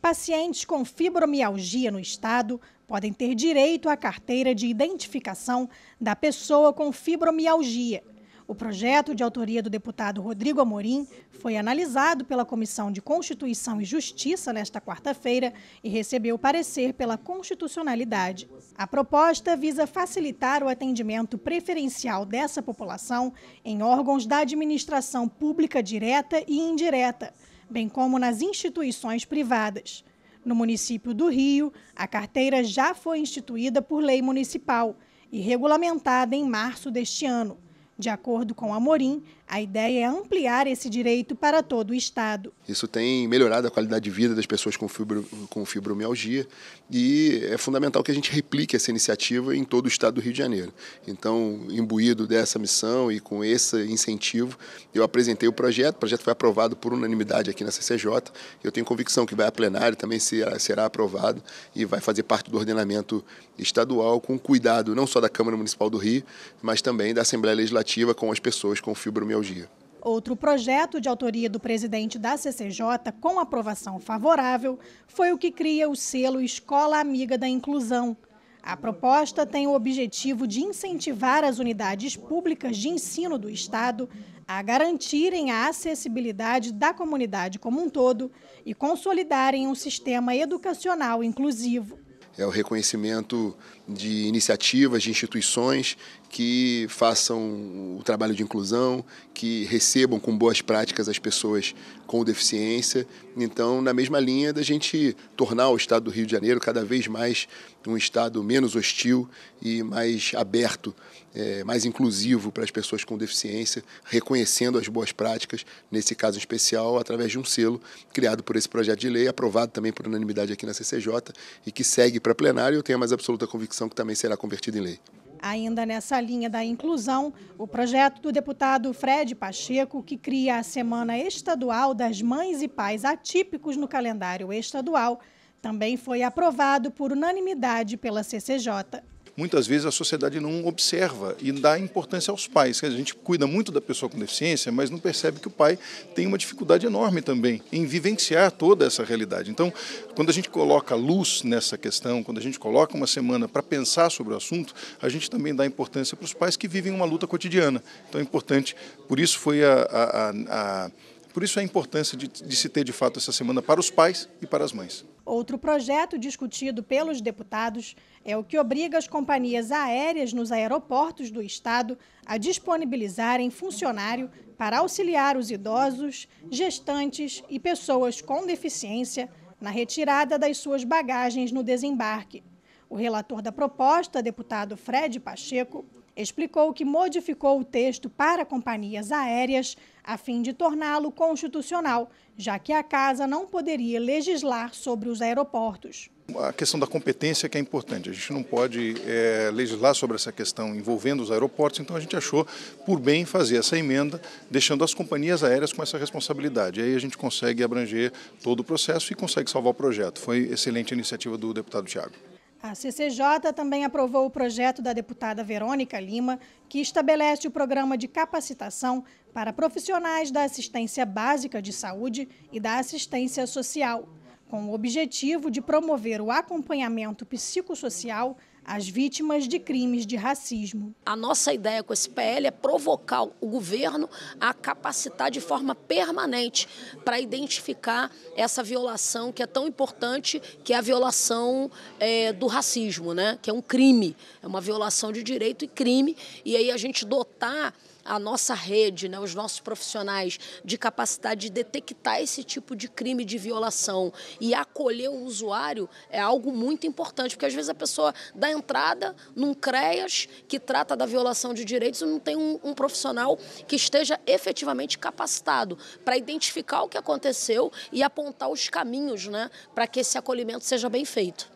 Pacientes com fibromialgia no estado podem ter direito à carteira de identificação da pessoa com fibromialgia. O projeto de autoria do deputado Rodrigo Amorim foi analisado pela Comissão de Constituição e Justiça nesta quarta-feira e recebeu parecer pela constitucionalidade. A proposta visa facilitar o atendimento preferencial dessa população em órgãos da administração pública direta e indireta bem como nas instituições privadas. No município do Rio, a carteira já foi instituída por lei municipal e regulamentada em março deste ano. De acordo com Amorim, a ideia é ampliar esse direito para todo o Estado. Isso tem melhorado a qualidade de vida das pessoas com, fibro, com fibromialgia e é fundamental que a gente replique essa iniciativa em todo o Estado do Rio de Janeiro. Então, imbuído dessa missão e com esse incentivo, eu apresentei o projeto. O projeto foi aprovado por unanimidade aqui na CCJ. Eu tenho convicção que vai a plenário, também será, será aprovado e vai fazer parte do ordenamento estadual com cuidado não só da Câmara Municipal do Rio, mas também da Assembleia Legislativa com as pessoas com fibromialgia. Outro projeto de autoria do presidente da CCJ, com aprovação favorável, foi o que cria o selo Escola Amiga da Inclusão. A proposta tem o objetivo de incentivar as unidades públicas de ensino do Estado a garantirem a acessibilidade da comunidade como um todo e consolidarem um sistema educacional inclusivo é o reconhecimento de iniciativas, de instituições que façam o trabalho de inclusão, que recebam com boas práticas as pessoas com deficiência. Então, na mesma linha da gente tornar o estado do Rio de Janeiro cada vez mais um estado menos hostil e mais aberto, é, mais inclusivo para as pessoas com deficiência, reconhecendo as boas práticas, nesse caso especial, através de um selo criado por esse projeto de lei, aprovado também por unanimidade aqui na CCJ e que segue para plenário, eu tenho a mais absoluta convicção que também será convertido em lei. Ainda nessa linha da inclusão, o projeto do deputado Fred Pacheco, que cria a Semana Estadual das Mães e Pais Atípicos no calendário estadual, também foi aprovado por unanimidade pela CCJ muitas vezes a sociedade não observa e dá importância aos pais. A gente cuida muito da pessoa com deficiência, mas não percebe que o pai tem uma dificuldade enorme também em vivenciar toda essa realidade. Então, quando a gente coloca luz nessa questão, quando a gente coloca uma semana para pensar sobre o assunto, a gente também dá importância para os pais que vivem uma luta cotidiana. Então, é importante. Por isso foi a, a, a por isso a importância de, de se ter de fato essa semana para os pais e para as mães. Outro projeto discutido pelos deputados é o que obriga as companhias aéreas nos aeroportos do estado a disponibilizarem funcionário para auxiliar os idosos, gestantes e pessoas com deficiência na retirada das suas bagagens no desembarque. O relator da proposta, deputado Fred Pacheco, explicou que modificou o texto para companhias aéreas a fim de torná-lo constitucional, já que a casa não poderia legislar sobre os aeroportos. A questão da competência que é importante. A gente não pode é, legislar sobre essa questão envolvendo os aeroportos, então a gente achou por bem fazer essa emenda, deixando as companhias aéreas com essa responsabilidade. Aí a gente consegue abranger todo o processo e consegue salvar o projeto. Foi excelente a iniciativa do deputado Tiago. A CCJ também aprovou o projeto da deputada Verônica Lima, que estabelece o programa de capacitação para profissionais da assistência básica de saúde e da assistência social, com o objetivo de promover o acompanhamento psicossocial as vítimas de crimes de racismo. A nossa ideia com esse PL é provocar o governo a capacitar de forma permanente para identificar essa violação que é tão importante, que é a violação é, do racismo, né? que é um crime, é uma violação de direito e crime, e aí a gente dotar a nossa rede, né, os nossos profissionais de capacidade de detectar esse tipo de crime de violação e acolher o usuário é algo muito importante, porque às vezes a pessoa dá entrada num CREAS que trata da violação de direitos e não tem um, um profissional que esteja efetivamente capacitado para identificar o que aconteceu e apontar os caminhos né, para que esse acolhimento seja bem feito.